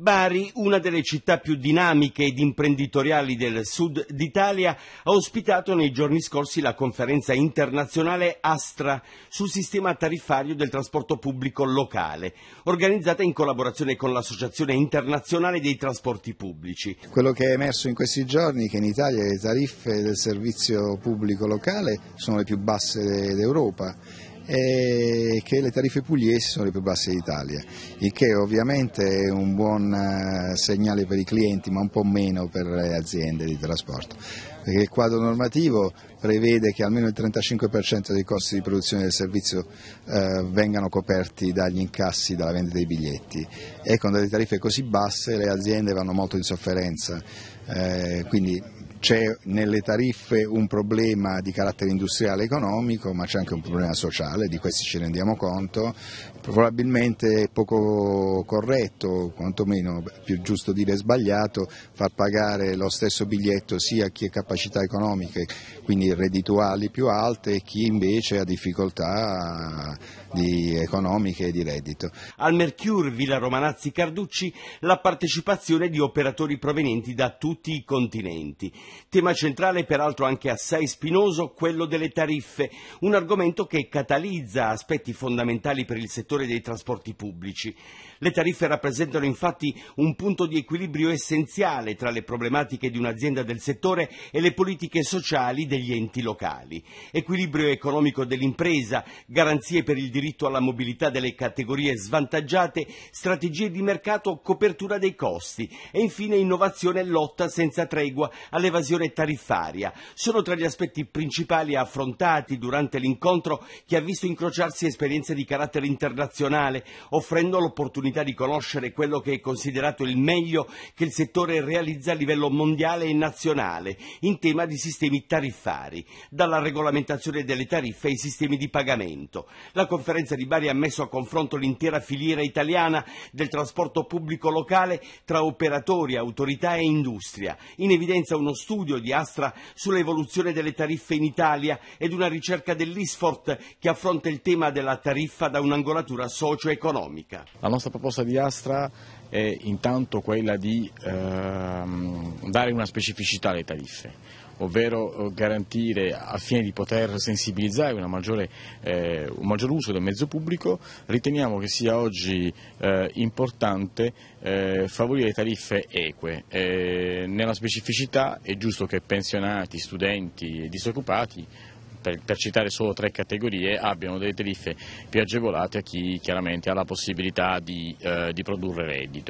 Bari, una delle città più dinamiche ed imprenditoriali del sud d'Italia, ha ospitato nei giorni scorsi la conferenza internazionale Astra sul sistema tariffario del trasporto pubblico locale, organizzata in collaborazione con l'Associazione internazionale dei trasporti pubblici. Quello che è emerso in questi giorni è che in Italia le tariffe del servizio pubblico locale sono le più basse d'Europa e che le tariffe pugliesi sono le più basse d'Italia, il che ovviamente è un buon eh, segnale per i clienti ma un po' meno per le aziende di trasporto, perché il quadro normativo prevede che almeno il 35% dei costi di produzione del servizio eh, vengano coperti dagli incassi dalla vendita dei biglietti e con delle tariffe così basse le aziende vanno molto in sofferenza, eh, quindi c'è nelle tariffe un problema di carattere industriale e economico, ma c'è anche un problema sociale, di questi ci rendiamo conto, probabilmente è poco corretto, quantomeno più giusto dire sbagliato, far pagare lo stesso biglietto sia a chi ha capacità economiche, quindi reddituali più alte, e chi invece ha difficoltà di economiche e di reddito. Al Mercure Villa Romanazzi Carducci la partecipazione di operatori provenienti da tutti i continenti. Tema centrale peraltro anche assai spinoso, quello delle tariffe, un argomento che catalizza aspetti fondamentali per il settore dei trasporti pubblici. Le tariffe rappresentano infatti un punto di equilibrio essenziale tra le problematiche di un'azienda del settore e le politiche sociali degli enti locali. Equilibrio economico dell'impresa, garanzie per il diritto alla mobilità delle categorie svantaggiate, strategie di mercato, copertura dei costi e infine innovazione e lotta senza tregua all'evasione all'evasione tariffaria. Sono tra gli aspetti principali affrontati durante l'incontro che ha visto incrociarsi esperienze di carattere internazionale, offrendo l'opportunità di conoscere quello che è considerato il meglio che il settore realizza a livello mondiale e nazionale in tema di sistemi tariffari, dalla regolamentazione delle tariffe ai sistemi di pagamento. La conferenza di Bari ha messo a confronto l'intera filiera italiana del trasporto pubblico locale tra operatori, autorità e industria, in evidenza uno studio studio di Astra sull'evoluzione delle tariffe in Italia ed una ricerca dell'ISFORT che affronta il tema della tariffa da un'angolatura socio-economica. La nostra proposta di Astra è intanto quella di ehm dare una specificità alle tariffe ovvero eh, garantire al fine di poter sensibilizzare maggiore, eh, un maggior uso del mezzo pubblico, riteniamo che sia oggi eh, importante eh, favorire tariffe eque. Eh, nella specificità è giusto che pensionati, studenti e disoccupati per, per, citare solo tre categorie, abbiano delle tariffe più agevolate a chi chiaramente ha la possibilità di, eh, di produrre reddito.